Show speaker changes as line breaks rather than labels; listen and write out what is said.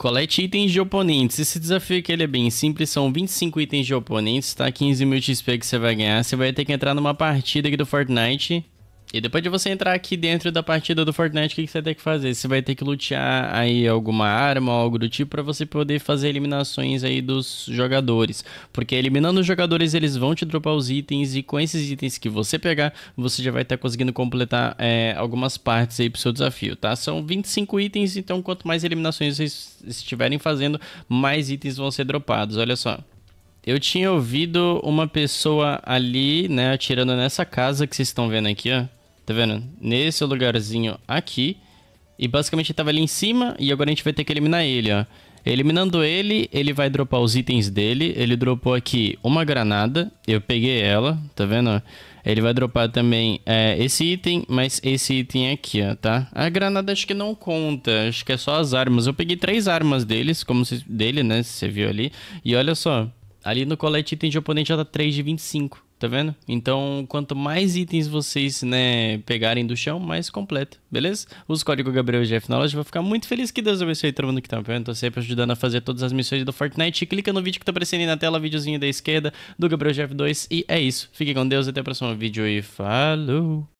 Colete itens de oponentes. Esse desafio aqui ele é bem simples, são 25 itens de oponentes, tá? 15 mil XP que você vai ganhar. Você vai ter que entrar numa partida aqui do Fortnite e depois de você entrar aqui dentro da partida do Fortnite, o que, que você tem que fazer? Você vai ter que lutear aí alguma arma ou algo do tipo para você poder fazer eliminações aí dos jogadores. Porque eliminando os jogadores, eles vão te dropar os itens e com esses itens que você pegar, você já vai estar tá conseguindo completar é, algumas partes aí pro seu desafio, tá? São 25 itens, então quanto mais eliminações vocês estiverem fazendo, mais itens vão ser dropados, olha só. Eu tinha ouvido uma pessoa ali, né, atirando nessa casa que vocês estão vendo aqui, ó. Tá vendo? Nesse lugarzinho aqui. E basicamente ele tava ali em cima. E agora a gente vai ter que eliminar ele, ó. Eliminando ele, ele vai dropar os itens dele. Ele dropou aqui uma granada. Eu peguei ela, tá vendo? Ele vai dropar também é, esse item, mas esse item é aqui, ó, tá? A granada acho que não conta, acho que é só as armas. Eu peguei três armas deles, como se, dele, né? Você viu ali. E olha só, ali no colete item de oponente já tá 3 de 25. Tá vendo? Então, quanto mais itens vocês, né, pegarem do chão, mais completo, beleza? Usa o código Gabriel GF na loja, vou ficar muito feliz que Deus abençoe todo mundo que tá me vendo, tô sempre ajudando a fazer todas as missões do Fortnite. Clica no vídeo que tá aparecendo aí na tela, videozinho da esquerda do Gabriel Jeff 2 e é isso. Fique com Deus, até o próximo vídeo e falou!